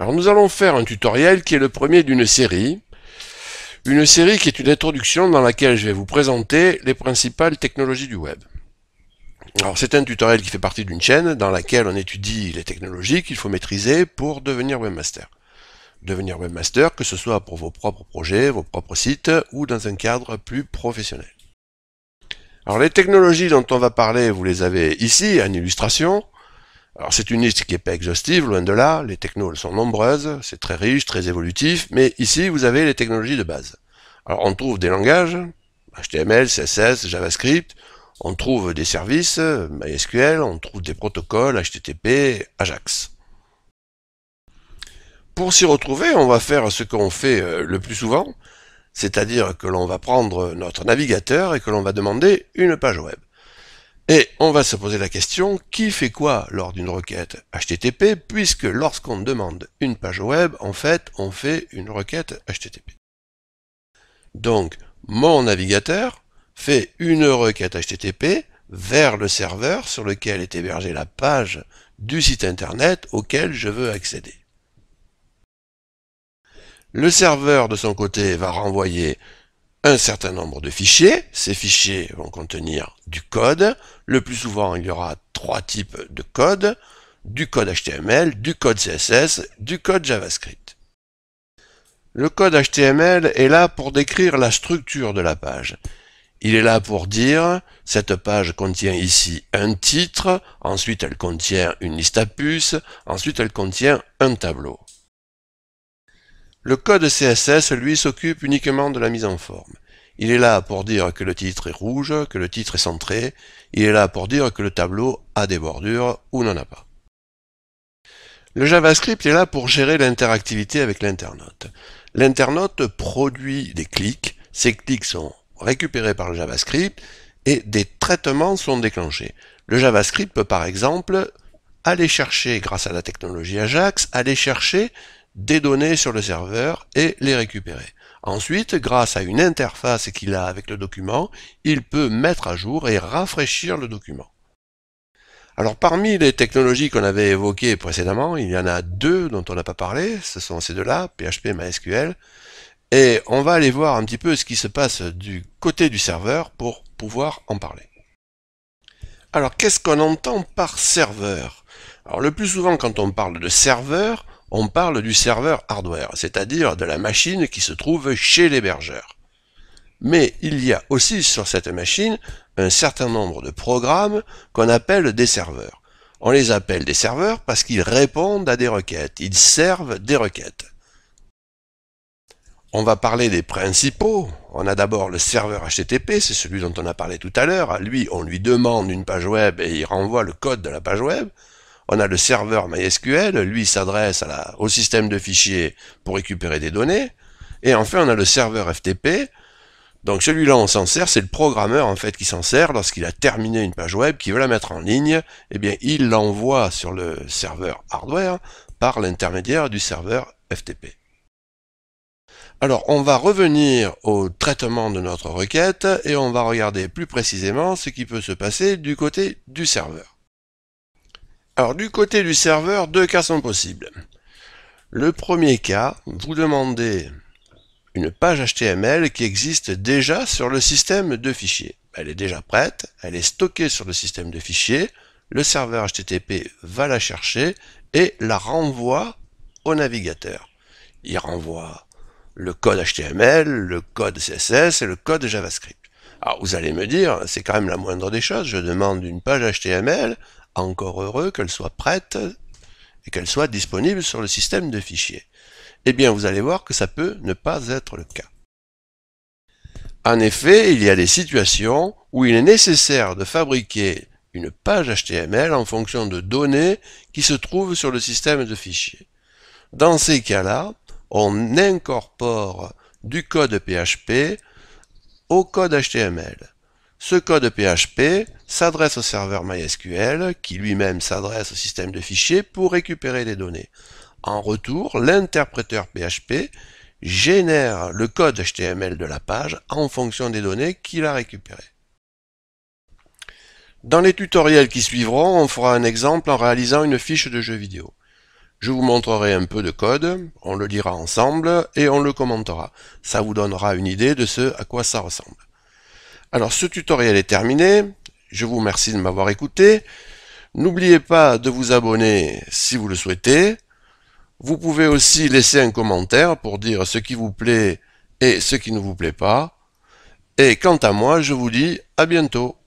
Alors nous allons faire un tutoriel qui est le premier d'une série. Une série qui est une introduction dans laquelle je vais vous présenter les principales technologies du web. Alors c'est un tutoriel qui fait partie d'une chaîne dans laquelle on étudie les technologies qu'il faut maîtriser pour devenir webmaster. Devenir webmaster, que ce soit pour vos propres projets, vos propres sites ou dans un cadre plus professionnel. Alors les technologies dont on va parler, vous les avez ici en illustration. Alors c'est une liste qui n'est pas exhaustive, loin de là, les technos sont nombreuses, c'est très riche, très évolutif, mais ici vous avez les technologies de base. Alors on trouve des langages, HTML, CSS, JavaScript, on trouve des services, MySQL, on trouve des protocoles, HTTP, Ajax. Pour s'y retrouver, on va faire ce qu'on fait euh, le plus souvent, c'est-à-dire que l'on va prendre notre navigateur et que l'on va demander une page web. Et on va se poser la question, qui fait quoi lors d'une requête HTTP, puisque lorsqu'on demande une page web, en fait, on fait une requête HTTP. Donc, mon navigateur fait une requête HTTP vers le serveur sur lequel est hébergée la page du site internet auquel je veux accéder. Le serveur, de son côté, va renvoyer un certain nombre de fichiers. Ces fichiers vont contenir du code. Le plus souvent, il y aura trois types de code. Du code HTML, du code CSS, du code JavaScript. Le code HTML est là pour décrire la structure de la page. Il est là pour dire, cette page contient ici un titre, ensuite elle contient une liste à puces, ensuite elle contient un tableau. Le code CSS, lui, s'occupe uniquement de la mise en forme. Il est là pour dire que le titre est rouge, que le titre est centré, il est là pour dire que le tableau a des bordures ou n'en a pas. Le JavaScript est là pour gérer l'interactivité avec l'internaute. L'internaute produit des clics, ces clics sont récupérés par le JavaScript et des traitements sont déclenchés. Le JavaScript peut par exemple aller chercher, grâce à la technologie Ajax, aller chercher des données sur le serveur et les récupérer. Ensuite, grâce à une interface qu'il a avec le document, il peut mettre à jour et rafraîchir le document. Alors parmi les technologies qu'on avait évoquées précédemment, il y en a deux dont on n'a pas parlé, ce sont ces deux-là, PHP et MySQL, et on va aller voir un petit peu ce qui se passe du côté du serveur pour pouvoir en parler. Alors qu'est-ce qu'on entend par serveur Alors le plus souvent quand on parle de serveur, on parle du serveur hardware, c'est-à-dire de la machine qui se trouve chez l'hébergeur. Mais il y a aussi sur cette machine un certain nombre de programmes qu'on appelle des serveurs. On les appelle des serveurs parce qu'ils répondent à des requêtes, ils servent des requêtes. On va parler des principaux. On a d'abord le serveur HTTP, c'est celui dont on a parlé tout à l'heure. Lui, on lui demande une page web et il renvoie le code de la page web on a le serveur MySQL, lui s'adresse au système de fichiers pour récupérer des données, et enfin on a le serveur FTP, donc celui-là on s'en sert, c'est le programmeur en fait qui s'en sert lorsqu'il a terminé une page web, qui veut la mettre en ligne, eh bien il l'envoie sur le serveur hardware par l'intermédiaire du serveur FTP. Alors on va revenir au traitement de notre requête et on va regarder plus précisément ce qui peut se passer du côté du serveur. Alors du côté du serveur, deux cas sont possibles. Le premier cas, vous demandez une page HTML qui existe déjà sur le système de fichiers. Elle est déjà prête, elle est stockée sur le système de fichiers, le serveur HTTP va la chercher et la renvoie au navigateur. Il renvoie le code HTML, le code CSS et le code JavaScript. Alors vous allez me dire, c'est quand même la moindre des choses, je demande une page HTML encore heureux qu'elle soit prête et qu'elle soit disponible sur le système de fichiers. Eh bien, vous allez voir que ça peut ne pas être le cas. En effet, il y a des situations où il est nécessaire de fabriquer une page HTML en fonction de données qui se trouvent sur le système de fichiers. Dans ces cas-là, on incorpore du code PHP au code HTML. Ce code PHP s'adresse au serveur MySQL, qui lui-même s'adresse au système de fichiers pour récupérer les données. En retour, l'interpréteur PHP génère le code HTML de la page en fonction des données qu'il a récupérées. Dans les tutoriels qui suivront, on fera un exemple en réalisant une fiche de jeu vidéo. Je vous montrerai un peu de code, on le lira ensemble et on le commentera. Ça vous donnera une idée de ce à quoi ça ressemble. Alors ce tutoriel est terminé. Je vous remercie de m'avoir écouté. N'oubliez pas de vous abonner si vous le souhaitez. Vous pouvez aussi laisser un commentaire pour dire ce qui vous plaît et ce qui ne vous plaît pas. Et quant à moi, je vous dis à bientôt.